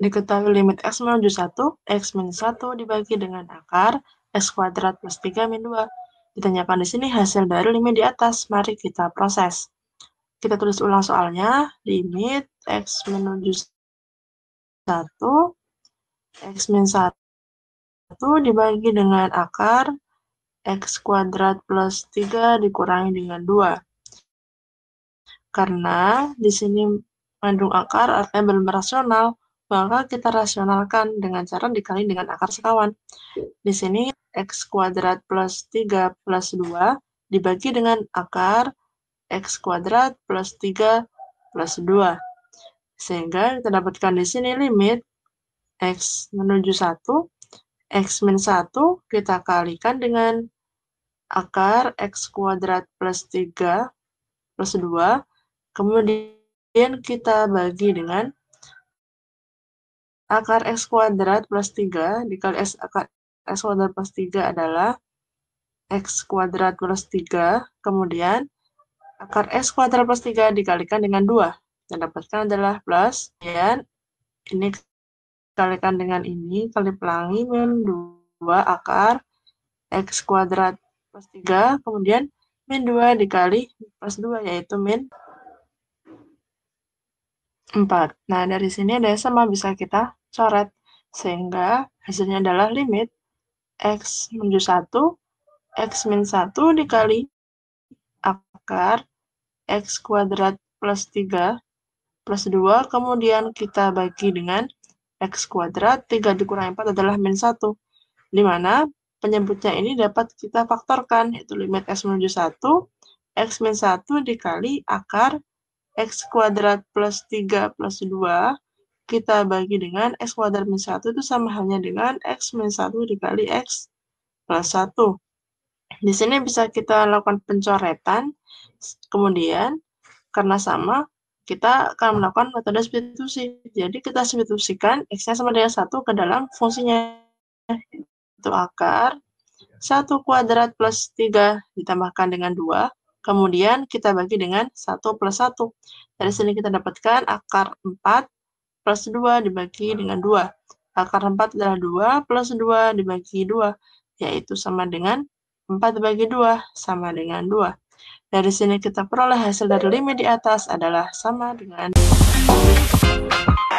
Diketahui limit X menuju 1, X minus 1 dibagi dengan akar X kuadrat plus 3 min 2. Ditanyakan di sini hasil dari limit di atas, mari kita proses. Kita tulis ulang soalnya, limit X menuju 1, X minus 1 dibagi dengan akar X kuadrat plus 3 dikurangi dengan 2. Karena di sini mengandung akar artinya belum rasional maka kita rasionalkan dengan cara dikali dengan akar sekawan. Di sini x kuadrat plus 3 plus 2 dibagi dengan akar x kuadrat plus 3 plus 2. Sehingga kita dapatkan di sini limit x menuju 1, x min 1 kita kalikan dengan akar x kuadrat plus 3 plus 2, kemudian kita bagi dengan akar X kuadrat plus 3 dikali X, akar X kuadrat plus 3 adalah X kuadrat plus 3, kemudian akar X kuadrat plus 3 dikalikan dengan 2. Yang dapatkan adalah plus, kemudian ini dikalikan dengan ini, kali pelangi, min 2 akar X kuadrat plus 3, kemudian min 2 dikali plus 2, yaitu min 4. Nah, dari sini ada sama bisa kita coret. Sehingga hasilnya adalah limit X menuju 1, X min 1 dikali akar X kuadrat plus 3 plus 2, kemudian kita bagi dengan X kuadrat, 3 dikurangi 4 adalah min 1, di mana penyebutnya ini dapat kita faktorkan, yaitu limit X menuju 1, X min 1 dikali akar X kuadrat plus 3 plus 2 kita bagi dengan X kuadrat minus 1 itu sama halnya dengan X minus 1 dikali X plus 1. Di sini bisa kita lakukan pencoretan, kemudian karena sama, kita akan melakukan metode substitusi. Jadi kita substitusikan X-nya sama dengan 1 ke dalam fungsinya. Itu akar 1 kuadrat plus 3 ditambahkan dengan 2. Kemudian kita bagi dengan 1 plus 1. Dari sini kita dapatkan akar 4 plus 2 dibagi hmm. dengan 2. Akar 4 adalah 2 plus 2 dibagi 2, yaitu sama dengan 4 dibagi 2 sama dengan 2. Dari sini kita peroleh hasil dari limit di atas adalah sama dengan 2.